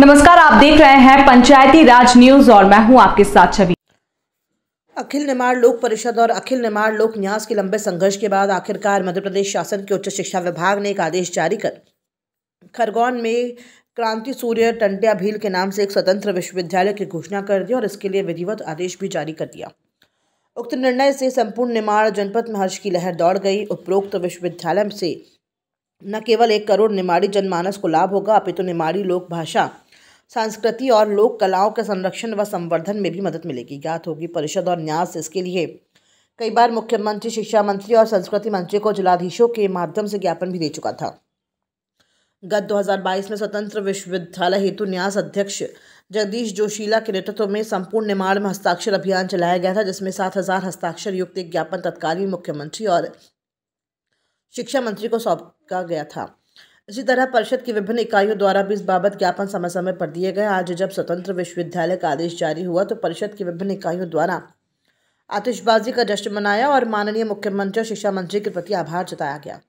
नमस्कार आप देख रहे हैं पंचायती राज न्यूज और मैं हूं आपके साथ छवि अखिल निर्माण लोक परिषद और अखिल निर्माण लोक न्यास के लंबे संघर्ष के बाद आखिरकार मध्य प्रदेश शासन के उच्च शिक्षा विभाग ने एक आदेश जारी कर खरगोन में क्रांति सूर्य टंटिया भील के नाम से एक स्वतंत्र विश्वविद्यालय की घोषणा कर दी और इसके लिए विधिवत आदेश भी जारी कर दिया उक्त निर्णय से संपूर्ण निर्माण जनपद में हर्ष की लहर दौड़ गई उपरोक्त विश्वविद्यालय से न केवल एक करोड़ निमाड़ी जनमानस को लाभ होगा अपितु तो निमाड़ी लोक भाषा संस्कृति और लोक कलाओं के संरक्षण व संवर्धन में भी मदद मिलेगी ज्ञात होगी परिषद और न्यास इसके लिए कई बार मुख्यमंत्री शिक्षा मंत्री और संस्कृति मंत्री को जिलाधीशों के माध्यम से ज्ञापन भी दे चुका था गत 2022 में स्वतंत्र विश्वविद्यालय हेतु न्यास अध्यक्ष जगदीश जोशीला के नेतृत्व में संपूर्ण निर्माण में हस्ताक्षर अभियान चलाया गया था जिसमें सात हजार हस्ताक्षर युक्त एक ज्ञापन तत्कालीन मुख्यमंत्री और शिक्षा मंत्री को सौंपा गया था इसी तरह परिषद की विभिन्न इकाइयों द्वारा भी इस बाबत ज्ञापन समय समय पर दिए गए आज जब स्वतंत्र विश्वविद्यालय का आदेश जारी हुआ तो परिषद की विभिन्न इकाइयों द्वारा आतिशबाजी का जश्न मनाया और माननीय मुख्यमंत्री और शिक्षा मंत्री के प्रति आभार जताया गया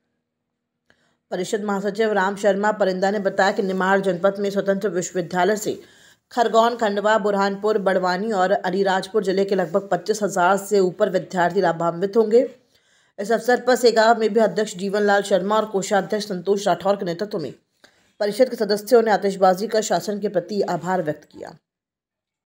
परिषद महासचिव राम शर्मा परिंदा ने बताया कि निमाड़ जनपद में स्वतंत्र विश्वविद्यालय से खरगोन खंडवा बुरहानपुर बड़वानी और अलीराजपुर जिले के लगभग पच्चीस हज़ार से ऊपर विद्यार्थी लाभान्वित होंगे इस अवसर पर सेगा में भी अध्यक्ष जीवन लाल शर्मा और कोषाध्यक्ष संतोष राठौर के नेतृत्व में परिषद के सदस्यों ने आतिशबाजी का शासन के प्रति आभार व्यक्त किया